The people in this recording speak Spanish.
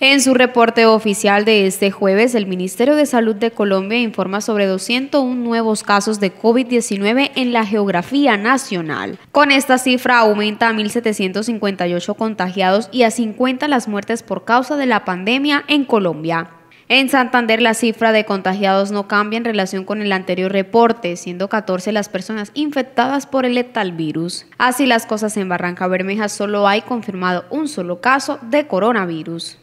En su reporte oficial de este jueves, el Ministerio de Salud de Colombia informa sobre 201 nuevos casos de COVID-19 en la geografía nacional. Con esta cifra aumenta a 1.758 contagiados y a 50 las muertes por causa de la pandemia en Colombia. En Santander la cifra de contagiados no cambia en relación con el anterior reporte, siendo 14 las personas infectadas por el letal virus. Así las cosas en Barranca Bermeja solo hay confirmado un solo caso de coronavirus.